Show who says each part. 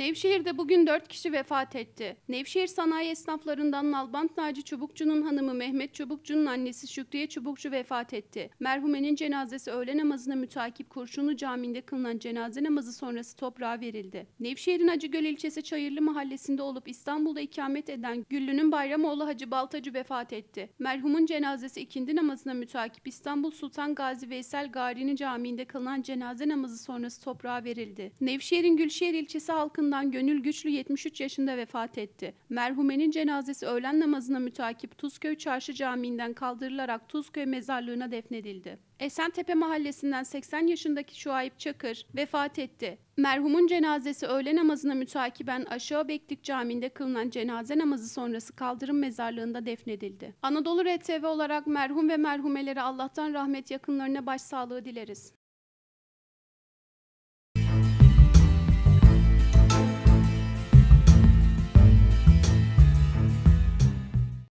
Speaker 1: Nevşehir'de bugün 4 kişi vefat etti. Nevşehir sanayi esnaflarından Nalbant Naci Çubukçu'nun hanımı Mehmet Çubukçu'nun annesi Şükriye Çubukçu vefat etti. Merhumenin cenazesi öğle namazına mütakip Kurşunlu Camii'nde kılınan cenaze namazı sonrası toprağa verildi. Nevşehir'in Acıgöl ilçesi Çayırlı mahallesinde olup İstanbul'da ikamet eden Güllü'nün Bayramoğlu Hacı Baltacı vefat etti. Merhumun cenazesi ikindi namazına mütakip İstanbul Sultan Gazi Veysel Garini Camii'nde kılınan cenaze namazı sonrası toprağa verildi. Nevşehir'in Gülşehir ilçesi halkının tarafından Gönül Güçlü 73 yaşında vefat etti. Merhumenin cenazesi öğlen namazına mütakip Tuzköy Çarşı Camii'nden kaldırılarak Tuzköy mezarlığına defnedildi. Esentepe mahallesinden 80 yaşındaki Şuayip Çakır vefat etti. Merhumun cenazesi öğle namazına mütakiben Aşağı Beklik Camii'nde kılınan cenaze namazı sonrası kaldırım mezarlığında defnedildi. Anadolu RTV olarak merhum ve merhumelere Allah'tan rahmet yakınlarına başsağlığı dileriz.